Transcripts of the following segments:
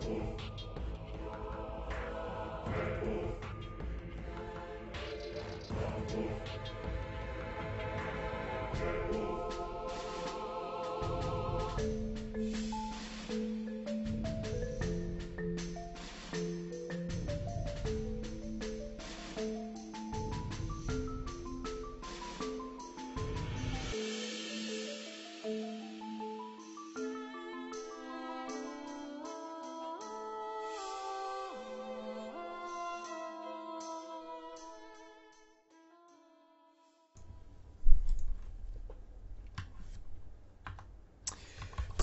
Thank you.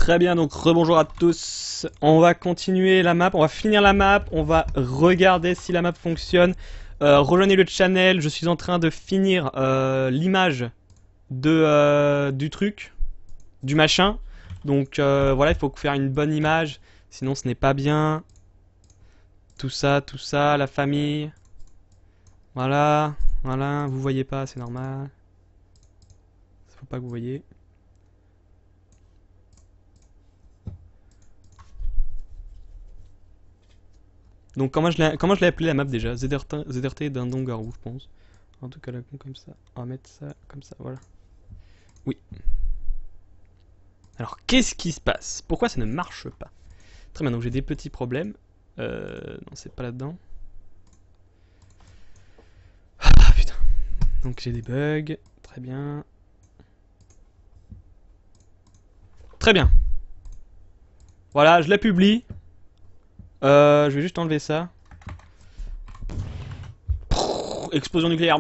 Très bien, donc rebonjour à tous. On va continuer la map, on va finir la map, on va regarder si la map fonctionne. Euh, rejoignez le channel, je suis en train de finir euh, l'image de euh, du truc, du machin. Donc voilà, il faut faire une bonne image, sinon ce n'est pas bien. Tout ça, tout ça, la famille. Voilà, voilà, vous voyez pas, c'est normal. Faut pas que vous voyez. Donc comment je l'ai appelé la map déjà ZRT d'un dongarou garou, je pense. En tout cas, la comme ça. On va mettre ça comme ça, voilà. Oui. Alors, qu'est-ce qui se passe Pourquoi ça ne marche pas Très bien, donc j'ai des petits problèmes. Euh, non, c'est pas là-dedans. Ah putain. Donc j'ai des bugs. Très bien. Très bien. Voilà, je la publie. Euh, je vais juste enlever ça. Explosion nucléaire.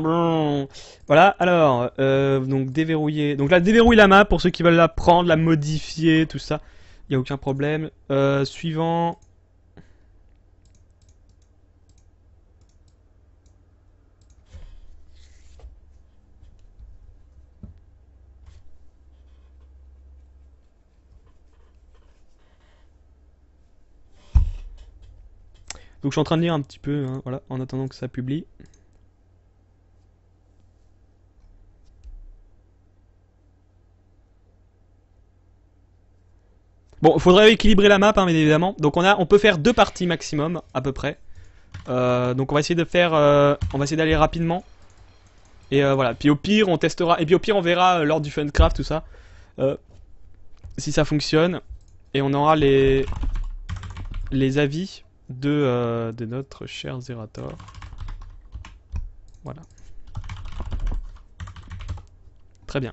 Voilà, alors, euh, donc déverrouiller. Donc là, déverrouille la map pour ceux qui veulent la prendre, la modifier, tout ça. Il n'y a aucun problème. Euh, suivant. Donc je suis en train de lire un petit peu, hein, voilà, en attendant que ça publie. Bon, il faudrait équilibrer la map, hein, évidemment. Donc on a, on peut faire deux parties maximum, à peu près. Euh, donc on va essayer de faire, euh, on va essayer d'aller rapidement. Et euh, voilà. Puis au pire, on testera. Et puis au pire, on verra lors du Funcraft tout ça, si ça fonctionne. Et on aura les les avis de, euh, de notre cher Zerator. Voilà. Très bien.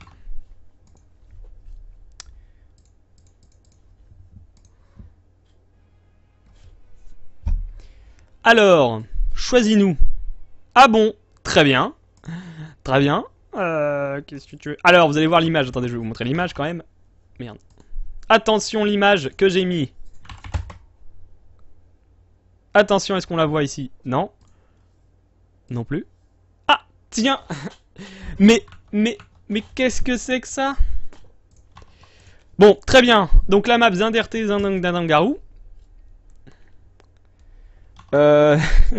Alors, choisis-nous. Ah bon, très bien. Très bien. Euh, qu'est-ce que tu veux Alors, vous allez voir l'image. Attendez, je vais vous montrer l'image quand même. Merde. Attention l'image que j'ai mis. Attention, est-ce qu'on la voit ici Non. Non plus. Ah Tiens Mais, mais, mais qu'est-ce que c'est que ça Bon, très bien. Donc la map Zinderte Zindangdangarou. Euh...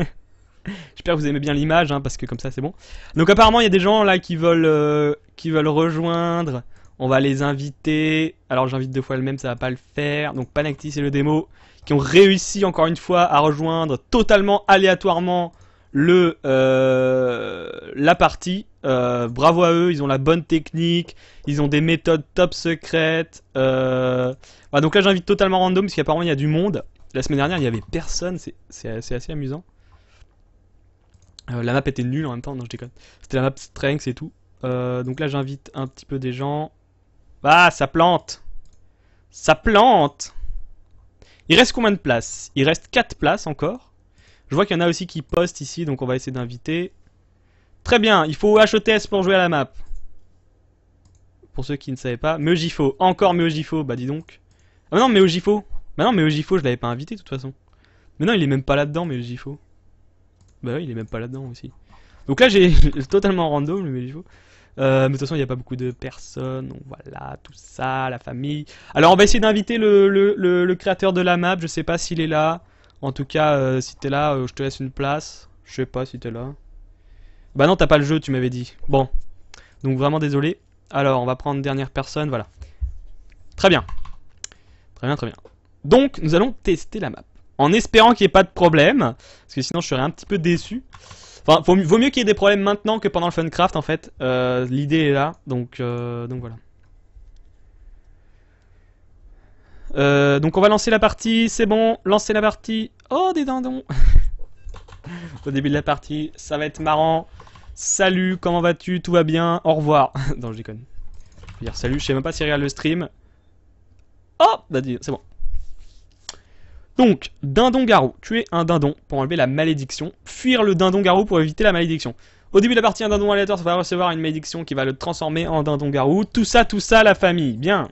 J'espère que vous aimez bien l'image, hein, parce que comme ça c'est bon. Donc apparemment il y a des gens là qui veulent, euh, qui veulent rejoindre. On va les inviter. Alors j'invite deux fois le même, ça va pas le faire. Donc Panactis c'est le démo qui ont réussi encore une fois à rejoindre totalement aléatoirement le euh, la partie. Euh, bravo à eux, ils ont la bonne technique, ils ont des méthodes top secrètes. Euh. donc là j'invite totalement random parce qu'apparemment il y a du monde. La semaine dernière il n'y avait personne, c'est assez, assez, amusant. la map était nulle en même temps, non je déconne. C'était la map strength et tout. donc là j'invite un petit peu des gens. Ah ça plante Ça plante il reste combien de places Il reste 4 places encore. Je vois qu'il y en a aussi qui postent ici, donc on va essayer d'inviter. Très bien, il faut HETS pour jouer à la map. Pour ceux qui ne savaient pas, Meojifo, encore Meojifo, bah dis donc. Ah non, Meojifo Bah non, Meojifo, je l'avais pas invité de toute façon. Mais non, il est même pas là-dedans, Meojifo. Bah oui, il est même pas là-dedans aussi. Donc là, j'ai totalement random euh, mais de toute façon, il n'y a pas beaucoup de personnes. Donc voilà, tout ça, la famille. Alors, on va essayer d'inviter le, le, créateur de la map. Je sais pas s'il est là. En tout cas, si euh, si t'es là, euh, je te laisse une place. Je sais pas si es là. Bah non, t'as pas le jeu, tu m'avais dit. Bon. Donc vraiment désolé. Alors, on va prendre dernière personne, voilà. Très bien. Très bien, très bien. Donc, nous allons tester la map. En espérant qu'il n'y ait pas de problème. Parce que sinon, je serais un petit peu déçu. Enfin, vaut mieux qu'il y ait des problèmes maintenant que pendant le Funcraft, en fait. Euh, l'idée est là, donc, euh, donc voilà. Euh, donc on va lancer la partie, c'est bon, lancer la partie. Oh, des dindons Au début de la partie, ça va être marrant. Salut, comment vas-tu Tout va bien Au revoir. non, je déconne. Je veux dire salut, je sais même pas si regarde le stream. Oh Bah, c'est bon. Donc, dindon-garou. Tuer un dindon pour enlever la malédiction. Fuir le dindon-garou pour éviter la malédiction. Au début de la partie, un dindon aléatoire va recevoir une malédiction qui va le transformer en dindon-garou. Tout ça, tout ça, la famille. Bien.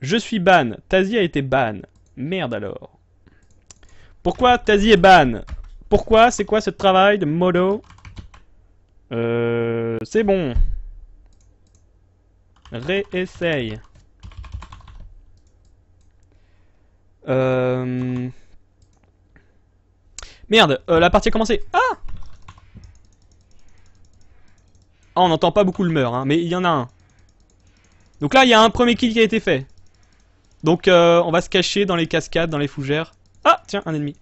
Je suis ban. Tazi a été ban. Merde alors. Pourquoi Tazi est ban Pourquoi C'est quoi ce travail de modo Euh... C'est bon. Réessaye. Euh, merde, euh, la partie a commencé. Ah, ah on n'entend pas beaucoup le meurt, hein, mais il y en a un. Donc là, il y a un premier kill qui a été fait. Donc euh, on va se cacher dans les cascades, dans les fougères. Ah, tiens, un ennemi.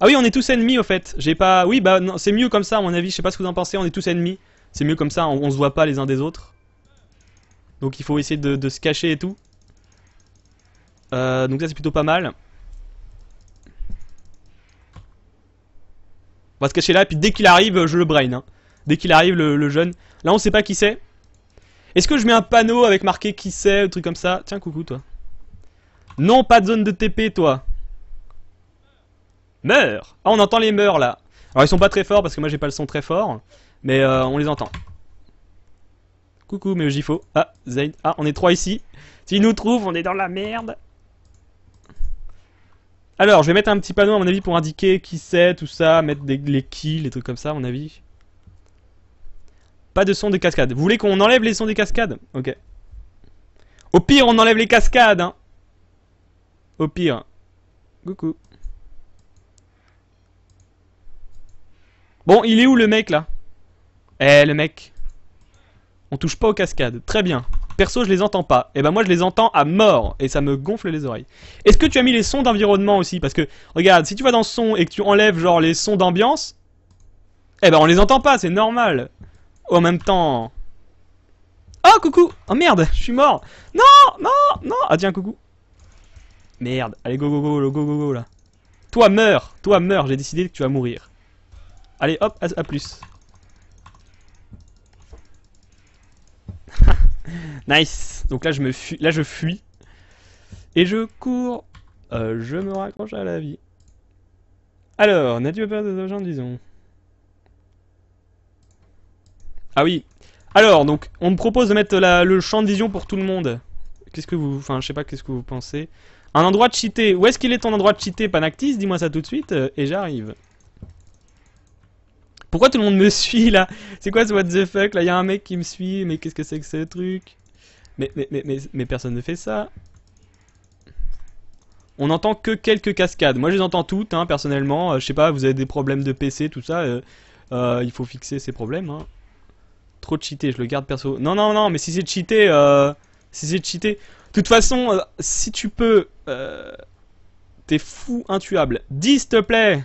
Ah oui, on est tous ennemis au fait. J'ai pas... Oui, bah non, c'est mieux comme ça à mon avis. Je sais pas ce que vous en pensez, on est tous ennemis. C'est mieux comme ça, on, se voit pas les uns des autres. Donc il faut essayer de, se cacher et tout. donc ça c'est plutôt pas mal. On va se cacher là, et puis dès qu'il arrive, je le brain. Hein. Dès qu'il arrive, le, jeune. Là, on sait pas qui c'est. Est-ce que je mets un panneau avec marqué qui c'est, un truc comme ça Tiens, coucou, toi. Non, pas de zone de TP, toi. Meurs Ah, on entend les meurs, là. Alors, ils sont pas très forts, parce que moi, j'ai pas le son très fort. Mais euh, on les entend. Coucou, mais j'y faut. Ah, Zayn. Ah, on est trois ici. S'ils nous trouvent, on est dans la merde. Alors, je vais mettre un petit panneau, à mon avis, pour indiquer qui c'est, tout ça, mettre des, les qui, les trucs comme ça, à mon avis. Pas de son des cascades. Vous voulez qu'on enlève les sons des cascades Ok. Au pire, on enlève les cascades, hein. Au pire. Coucou. Bon, il est où le mec, là Eh, le mec. On touche pas aux cascades. Très bien. Perso, je les entends pas. Et eh ben moi, je les entends à mort et ça me gonfle les oreilles. Est-ce que tu as mis les sons d'environnement aussi Parce que regarde, si tu vas dans son et que tu enlèves genre les sons d'ambiance, eh ben on les entend pas, c'est normal. En même temps. Oh coucou Oh merde, je suis mort. Non, non, non. Ah tiens, coucou. Merde. Allez go go go go go go là. Toi meurs, toi meurs. J'ai décidé que tu vas mourir. Allez hop, à plus. nice. Donc là, je me fuis. Là, je fuis. Et je cours. Euh, je me raccroche à la vie. Alors, n'as-tu pas peur des agents, disons Ah oui. Alors, donc, on me propose de mettre le champ de vision pour tout le monde. Qu'est-ce que vous... Enfin, je sais pas, qu'est-ce que vous pensez Un endroit de cheaté. Où est-ce qu'il est ton endroit de cheaté, Panactis Dis-moi ça tout de suite, euh, et j'arrive. Pourquoi tout le monde me suit là C'est quoi ce what the fuck là Y'a un mec qui me suit, mais qu'est-ce que c'est que ce truc mais, mais, mais, mais, personne ne fait ça. On n'entend que quelques cascades. Moi je les entends toutes, hein, personnellement. Euh, je sais pas, vous avez des problèmes de PC, tout ça. Euh, euh, il faut fixer ces problèmes. Hein. Trop cheaté, je le garde perso. Non, non, non, mais si c'est cheaté, si c'est cheaté. De toute façon, si tu peux. T'es fou intuable. Dis s'il te plaît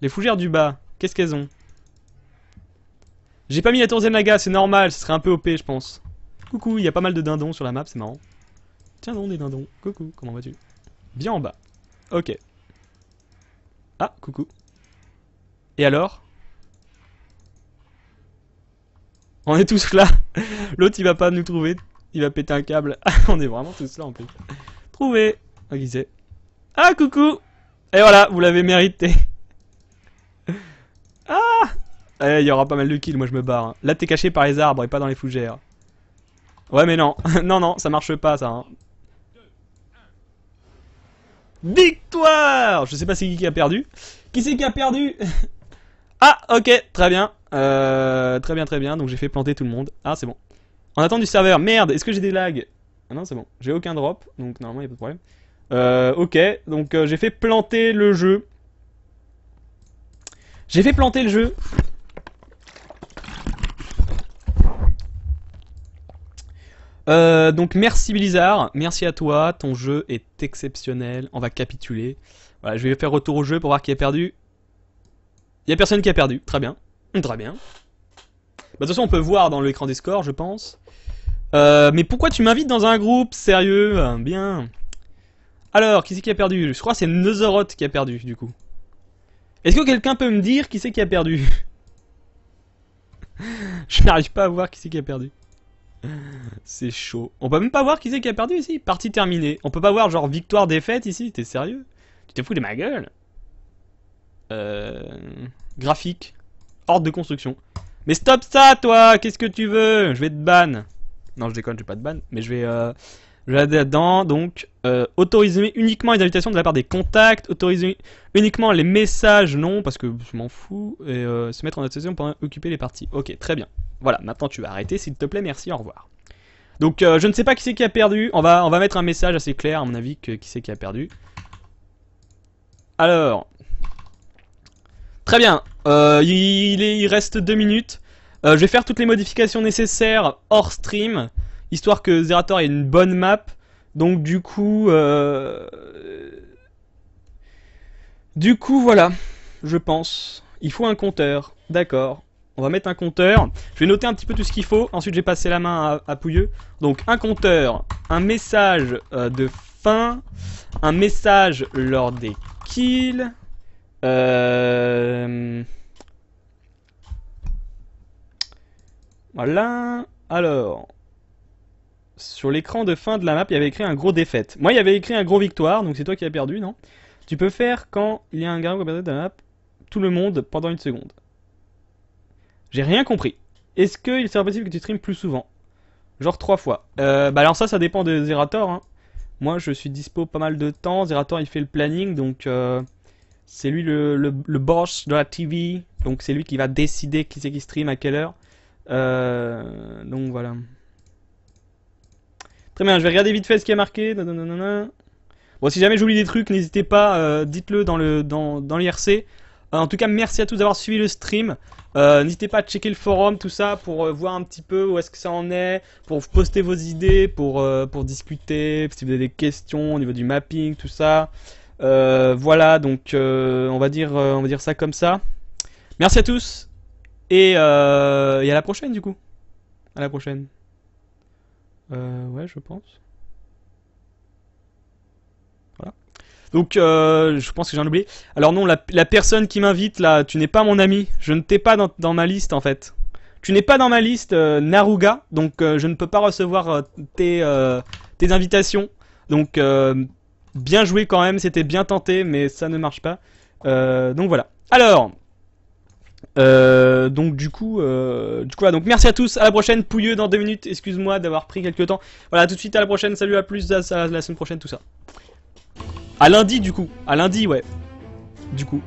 Les fougères du bas, qu'est-ce qu'elles ont j'ai pas mis la tour Zenaga, c'est normal, ce serait un peu OP, je pense. Coucou, il y a pas mal de dindons sur la map, c'est marrant. Tiens donc, des dindons. Coucou, comment vas-tu Bien en bas. Ok. Ah, coucou. Et alors On est tous là. L'autre, il va pas nous trouver. Il va péter un câble. On est vraiment tous là, en plus. Trouvez. Ah, Ah, coucou Et voilà, vous l'avez mérité. Eh, il y aura pas mal de kills, moi je me barre. Hein. Là, t'es caché par les arbres et pas dans les fougères. Ouais, mais non. non, non, ça marche pas, ça. Hein. Victoire Je sais pas c'est qui qui a perdu. Qui c'est qui a perdu Ah, ok, très bien. Euh, très bien, très bien. Donc j'ai fait planter tout le monde. Ah, c'est bon. En attendant du serveur. Merde, est-ce que j'ai des lags ah, Non, c'est bon. J'ai aucun drop, donc normalement, il a pas de problème. Euh, ok, donc euh, j'ai fait planter le jeu. J'ai fait planter le jeu. Euh, donc merci Blizzard, merci à toi, ton jeu est exceptionnel, on va capituler. Voilà, je vais faire retour au jeu pour voir qui a perdu. Il a personne qui a perdu, très bien, très bien. Bah, de toute façon on peut voir dans l'écran des scores je pense. Euh, mais pourquoi tu m'invites dans un groupe Sérieux Bien. Alors, qui c'est qui a perdu Je crois que c'est Nezoroth qui a perdu du coup. Est-ce que quelqu'un peut me dire qui c'est qui a perdu Je n'arrive pas à voir qui c'est qui a perdu. C'est chaud. On peut même pas voir qui c'est qui a perdu ici. Partie terminée. On peut pas voir genre victoire, défaite ici. T'es sérieux Tu te fous de ma gueule euh... Graphique. Ordre de construction. Mais stop ça toi Qu'est-ce que tu veux Je vais te ban. Non je déconne, je vais pas te ban. Mais je vais... Euh... Je vais là-dedans, donc, euh, autoriser uniquement les invitations de la part des contacts, autoriser uniquement les messages, non, parce que je m'en fous, et euh, se mettre en association pour occuper les parties. Ok, très bien. Voilà, maintenant tu vas arrêter, s'il te plaît, merci, au revoir. Donc euh, je ne sais pas qui c'est qui a perdu, on va, on va mettre un message assez clair à mon avis que, qui c'est qui a perdu. Alors, très bien, euh, il, reste deux minutes. Euh, je vais faire toutes les modifications nécessaires hors stream, histoire que Zerator ait une bonne map. Donc du coup, du coup voilà, je pense. Il faut un compteur, d'accord. On va mettre un compteur. Je vais noter un petit peu tout ce qu'il faut. Ensuite, j'ai passé la main à, Pouilleux. Donc, un compteur, un message euh, de fin, un message lors des kills. Euh, voilà. Alors, sur l'écran de fin de la map, il y avait écrit un gros défaite. Moi, il y avait écrit un gros victoire, donc c'est toi qui as perdu, non Tu peux faire quand il y a un gars qui de la map, tout le monde pendant une seconde. J'ai rien compris. Est-ce qu'il serait possible que tu streames plus souvent Genre trois fois. Euh, bah alors ça, ça dépend de Zerator. Hein. Moi, je suis dispo pas mal de temps. Zerator, il fait le planning, donc euh, c'est lui le, le, boss de la TV. Donc c'est lui qui va décider qui c'est qui stream, à quelle heure. Euh, donc voilà. Très bien, je vais regarder vite fait ce qui est marqué. Bon, si jamais j'oublie des trucs, n'hésitez pas, euh, dites-le dans l'IRC. dans, dans euh, en tout cas, merci à tous d'avoir suivi le stream. Euh, n'hésitez pas à checker le forum, tout ça, pour euh, voir un petit peu où est-ce que ça en est, pour poster vos idées, pour, pour discuter, si vous avez des questions au niveau du mapping, tout ça. voilà, donc on, va dire, on va dire ça comme ça. Merci à tous et, et à la prochaine du coup. À la prochaine. ouais, je pense. Donc, euh, je pense que j'en oublié. Alors non, la, personne qui m'invite, là, tu n'es pas mon ami. Je ne t'ai pas dans, ma liste, en fait. Tu n'es pas dans ma liste, euh, Naruga. Donc, euh, je ne peux pas recevoir tes, invitations. Donc, bien joué quand même. C'était bien tenté, mais ça ne marche pas. donc, voilà. Alors... donc du coup, du coup donc merci à tous, à la prochaine, Pouilleux dans deux minutes, excuse-moi d'avoir pris quelques temps. Voilà, tout de suite, à la prochaine, salut, à plus, la semaine prochaine, tout ça. À lundi, du coup. À lundi, ouais. Du coup.